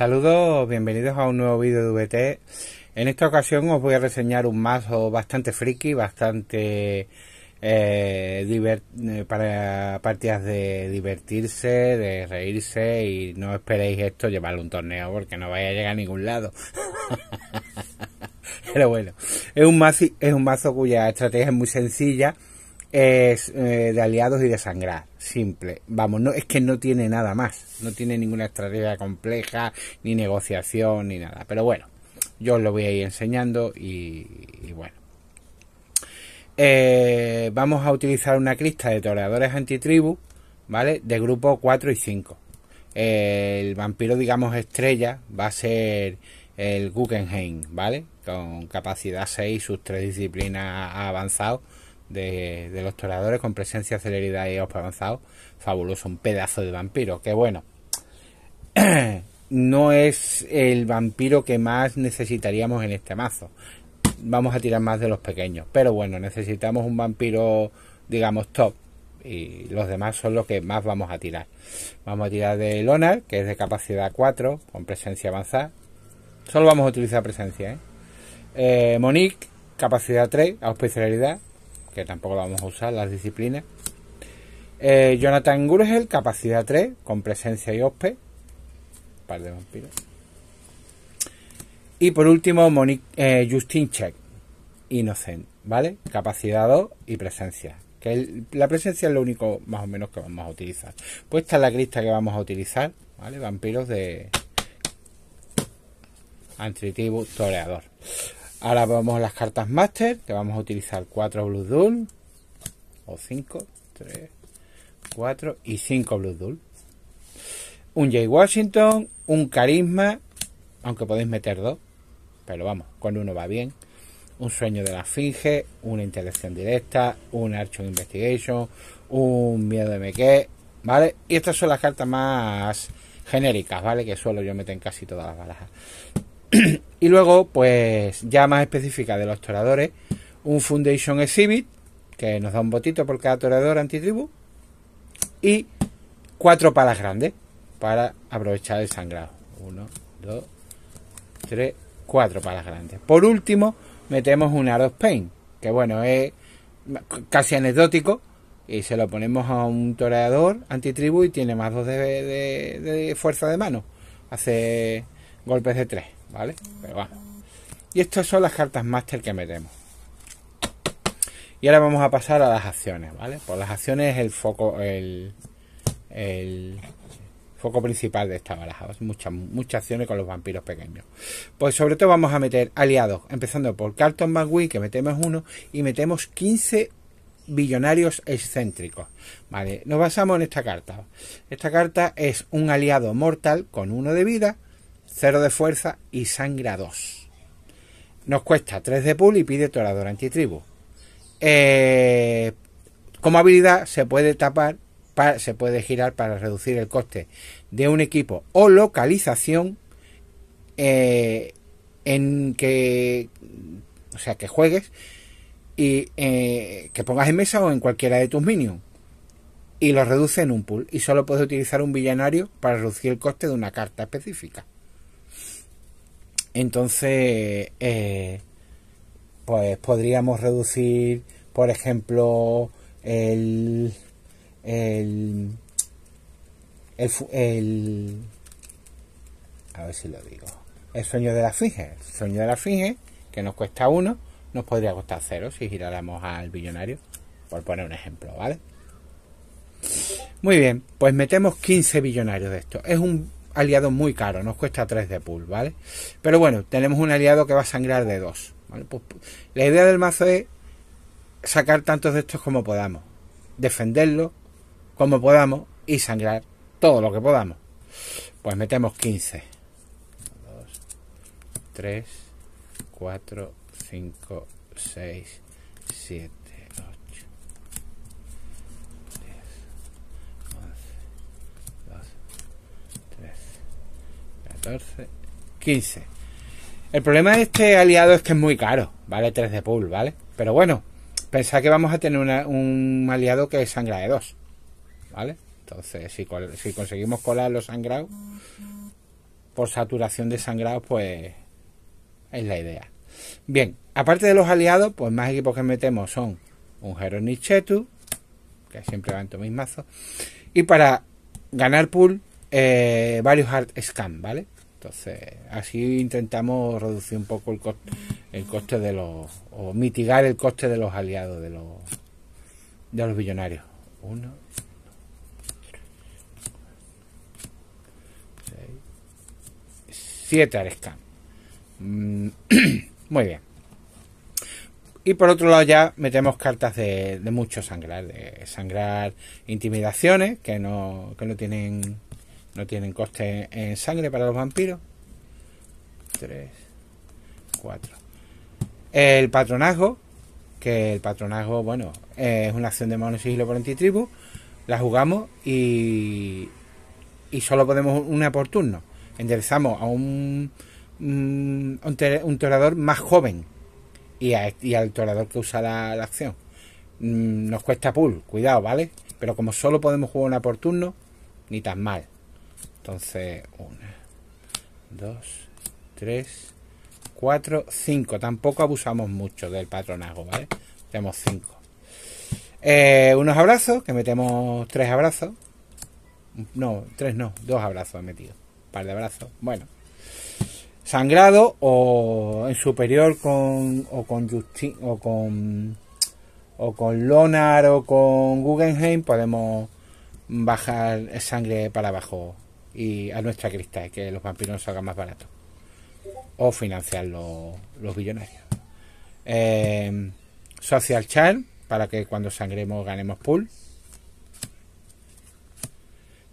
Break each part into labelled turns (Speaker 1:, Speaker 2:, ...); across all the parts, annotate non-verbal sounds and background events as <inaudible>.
Speaker 1: Saludos, bienvenidos a un nuevo vídeo de VT. En esta ocasión os voy a reseñar un mazo bastante friki, bastante eh, eh, para partidas de divertirse, de reírse y no esperéis esto llevarlo a un torneo porque no vaya a llegar a ningún lado. <laughs> Pero bueno, es un, mazo, es un mazo cuya estrategia es muy sencilla es eh, de aliados y de sangrar, simple. Vamos, no es que no tiene nada más, no tiene ninguna estrategia compleja, ni negociación, ni nada. Pero bueno, yo os lo voy a ir enseñando y, bueno. Eh, vamos a utilizar una crista de anti antitribu, ¿vale? De grupo 4 y 5. El vampiro, digamos, estrella va a ser el Guggenheim, ¿vale? Con capacidad 6, sus tres disciplinas avanzadas avanzado de, los Toradores con presencia, celeridad y ojo avanzado. Fabuloso, un pedazo de vampiro. Que bueno, <clears throat> no es el vampiro que más necesitaríamos en este mazo. Vamos a tirar más de los pequeños. Pero bueno, necesitamos un vampiro, digamos, top. Y los demás son los que más vamos a tirar. Vamos a tirar de Lonar, que es de capacidad 4, con presencia avanzada. Solo vamos a utilizar presencia. ¿eh? Eh, Monique, capacidad 3, auspicialidad que tampoco la vamos a usar, las disciplinas. Eh, Jonathan Gurgel, capacidad 3, con presencia y ospe. Par de vampiros. Y por último, Monique, eh, Justin Check, Innocent, ¿vale? Capacidad 2 y presencia. Que la presencia es lo único más o menos que vamos a utilizar. Pues esta es la crista que vamos a utilizar, ¿vale? Vampiros de... Antritibus Toreador. Ahora vamos a las cartas master, que vamos a utilizar 4 Blue Dull, o 5, 3, 4 y 5 Blue Dull. Un Jay Washington, un Carisma, aunque podéis meter dos, pero vamos, con uno va bien. Un Sueño de la Finge, una Interacción Directa, un Archon Investigation, un Miedo de que ¿vale? Y estas son las cartas más genéricas, ¿vale? Que suelo yo meter en casi todas las barajas. <clears throat> Y luego, pues ya más específica de los toradores, un Foundation Exhibit, que nos da un botito por cada torador antitribu, y cuatro palas grandes para aprovechar el sangrado. Uno, dos, tres, cuatro palas grandes. Por último, metemos un Aros Pain, que bueno, es casi anecdótico, y se lo ponemos a un toreador antitribu y tiene más dos de fuerza de mano. Hace golpes de tres. ¿vale? Y estas son las cartas máster que metemos. Y ahora vamos a pasar a las acciones, ¿vale? Por pues las acciones el foco, el, foco principal de esta baraja. Muchas, muchas acciones con los vampiros pequeños. Pues sobre todo vamos a meter aliados, empezando por Carlton McWee, que metemos uno, y metemos 15 billonarios excéntricos. Vale, nos basamos en esta carta. Esta carta es un aliado mortal con uno de vida Cero de fuerza y sangra a 2. Nos cuesta 3 de pool y pide torador antitribu. Eh, como habilidad se puede tapar, se puede girar para reducir el coste de un equipo o localización eh, en que, o sea, que juegues y eh, que pongas en mesa o en cualquiera de tus minions y lo reduce en un pool y solo puedes utilizar un villanario para reducir el coste de una carta específica. Entonces, eh, pues podríamos reducir, por ejemplo, el, el, el, a ver si lo digo, el sueño de la finge, el sueño de la finge, que nos cuesta uno, nos podría costar cero si giráramos al billonario, por poner un ejemplo, ¿vale? Muy bien, pues metemos 15 billonarios de esto. Es un aliado muy caro, nos cuesta 3 de pool, ¿vale? Pero bueno, tenemos un aliado que va a sangrar de 2, pues, pues, la idea del mazo es sacar tantos de estos como podamos, defenderlo como podamos y sangrar todo lo que podamos. Pues metemos 15. 2, 3, 4, 5, 6, 7, 14, 15. El problema de este aliado es que es muy caro. Vale 3 de pool, ¿vale? Pero bueno, pensad que vamos a tener un aliado que sangra de 2. ¿Vale? Entonces, si, conseguimos colar los sangrados, por saturación de sangrados, pues es la idea. Bien, aparte de los aliados, pues más equipos que metemos son un Heronichetu, que siempre va en mis mazos. Y para ganar pool, eh, varios hard Scan, ¿vale? Entonces, así intentamos reducir un poco el coste, el coste de los, o mitigar el coste de los aliados, de los, de los billonarios. Uno, seis, siete Arescan. Mm, <clears throat> muy bien. Y por otro lado ya metemos cartas de, de mucho sangrar, de sangrar intimidaciones que no, que no tienen no tienen coste en sangre para los vampiros. 3, 4. El patronazgo, que el patronazgo, bueno, es una acción de y sigilo por antitribu. La jugamos y, y solo podemos una por turno. Enderezamos a un, mm, un, torador más joven este, y, al torador que usa la, acción. Mm, nos cuesta pool, cuidado, ¿vale? Pero como solo podemos jugar una por turno, ni tan mal. Entonces, una, dos, tres, cuatro, cinco. Tampoco abusamos mucho del patronago, ¿vale? Tenemos cinco. Eh, unos abrazos, que metemos tres abrazos. No, tres no, dos abrazos he metido. Un par de abrazos. Bueno. Sangrado o en superior con o con o con o con Lonar o con Guggenheim podemos bajar sangre para abajo y a nuestra cristal, que los vampiros salgan más barato O financiar los, billonarios. Em, social Charm, para que cuando sangremos ganemos pool.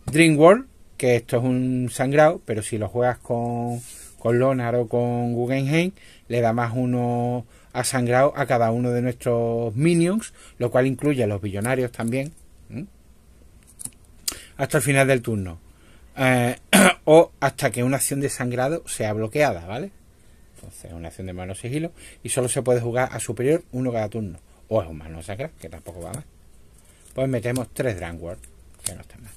Speaker 1: Dream World, que esto es un sangrado, pero si lo juegas con, con Lonar o con Guggenheim, le da más uno a sangrado a cada uno de nuestros minions, lo cual incluye a los billonarios también. Hasta el final del turno. Eh, <clears throat> o hasta que una acción de sangrado sea bloqueada, ¿vale? Entonces, una acción de mano sigilo y solo se puede jugar a superior uno cada turno. O es un mano que tampoco va mal. Pues metemos tres drangward que no están mal.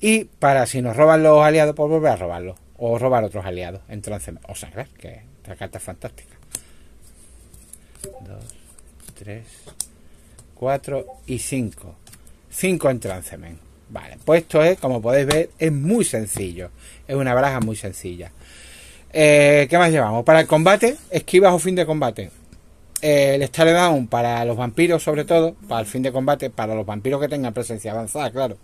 Speaker 1: Y para si nos roban los aliados, pues volver a robarlos. O robar otros aliados. Entonces, o sangrar, que esta carta es fantástica. Dos, tres, cuatro y cinco. Cinco trancement Vale, pues esto es, como podéis ver, es muy sencillo. Es una baraja muy sencilla. Eh, ¿Qué más llevamos? Para el combate, esquivas o fin de combate. Eh, el Star Down para los vampiros, sobre todo, para el fin de combate, para los vampiros que tengan presencia avanzada, claro.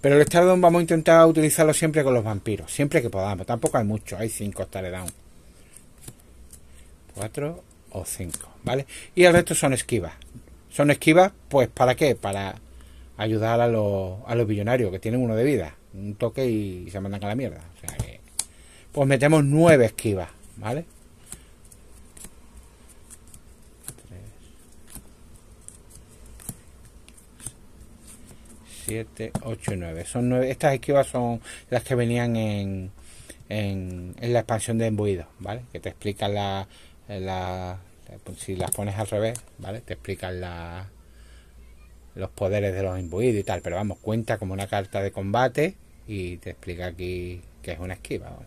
Speaker 1: Pero el Star Down vamos a intentar utilizarlo siempre con los vampiros, siempre que podamos. Tampoco hay mucho, hay 5 Star Down. 4 o 5, ¿vale? Y el resto son esquivas. ¿Son esquivas? Pues para qué? Para ayudar a los, a los billonarios que tienen uno de vida. Un toque y se mandan a la mierda. pues metemos nueve esquivas, ¿vale? siete, ocho y nueve. Son nueve. Estas esquivas son las que venían en, en, la expansión de embuido, ¿vale? Que te explican la, la, si las pones al revés, ¿vale? Te explican la, los poderes de los imbuidos y tal, pero vamos, cuenta como una carta de combate y te explica aquí que es una esquiva.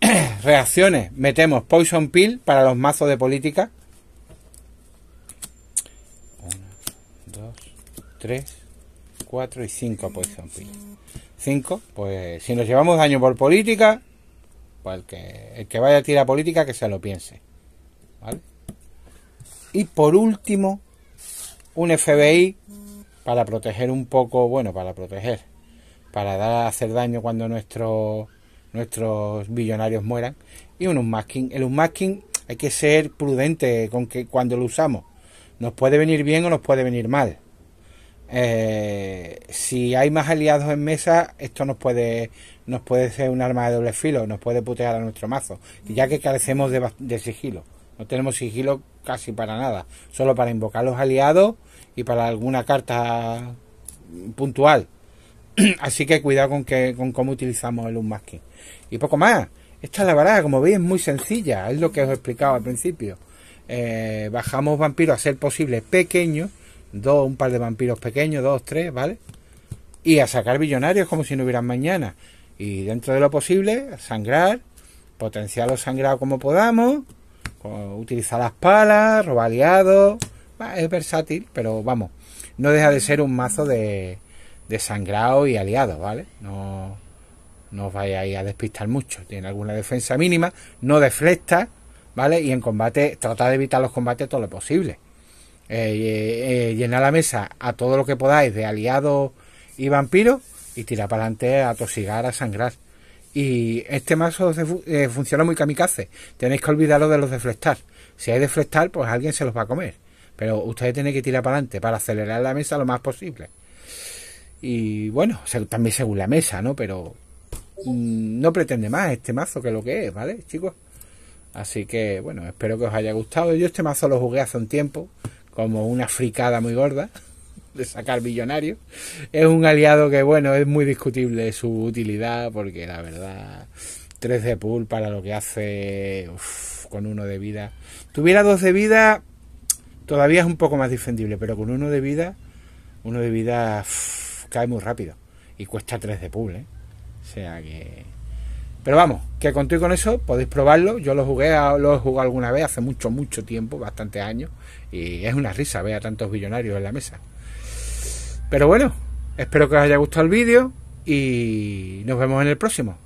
Speaker 1: <clears throat> Reacciones. Metemos Poison Pill para los mazos de política. 1, 2, 3, 4 y 5 Poison Pill. 5, pues si nos llevamos daño por política, pues el que, el que vaya a tirar política que se lo piense. ¿Vale? Y por último, un FBI para proteger un poco, bueno, para proteger, para dar, hacer daño cuando nuestros nuestros billonarios mueran. Y un unmasking. El unmasking hay que ser prudente con que cuando lo usamos. Nos puede venir bien o nos puede venir mal. Eh, si hay más aliados en mesa, esto nos puede, nos puede ser un arma de doble filo, nos puede putear a nuestro mazo, ya que carecemos de sigilo. No tenemos sigilo casi para nada, solo para invocar los aliados y para alguna carta puntual. <clears throat> Así que cuidado con, que, con cómo utilizamos el unmasking. Y poco más. Esta es la baraja, como veis, es muy sencilla. Es lo que os he explicado al principio. Eh, bajamos vampiros a ser posible pequeños. Dos, un par de vampiros pequeños, dos, tres, ¿vale? Y a sacar billonarios como si no hubieran mañana. Y dentro de lo posible, sangrar. Potenciar los sangrados como podamos. Utiliza las palas, roba aliados. Es versátil, pero vamos, no deja de ser un mazo de, sangrado y aliado, ¿vale? No, no os ir a despistar mucho. Tiene alguna defensa mínima, no deflecta, ¿vale? Y en combate, trata de evitar los combates todo lo posible. Eh, eh, eh, llena la mesa a todo lo que podáis de aliados y vampiros y tira para adelante a tosigar, a sangrar. Y este mazo eh, funciona muy kamikaze. Tenéis que olvidaros de los deflectar. Si hay deflectar, pues alguien se los va a comer. Pero ustedes tienen que tirar para adelante para acelerar la mesa lo más posible. Y bueno, también según la mesa, ¿no? Pero mm, no pretende más este mazo que lo que es, ¿vale, chicos? Así que bueno, espero que os haya gustado. Yo este mazo lo jugué hace un tiempo, como una fricada muy gorda de sacar billonarios Es un aliado que, bueno, es muy discutible su utilidad, porque la verdad, 3 de pool para lo que hace con uno de vida. Tuviera dos de vida, todavía es un poco más defendible, pero con uno de vida, uno de vida cae muy rápido. Y cuesta 3 de pool, ¿eh? O sea que. Pero vamos, que conté con eso, podéis probarlo. Yo lo jugué, lo he jugado alguna vez, hace mucho, mucho tiempo, bastantes años. Y es una risa ver a tantos billonarios en la mesa. Pero bueno, espero que os haya gustado el vídeo y nos vemos en el próximo.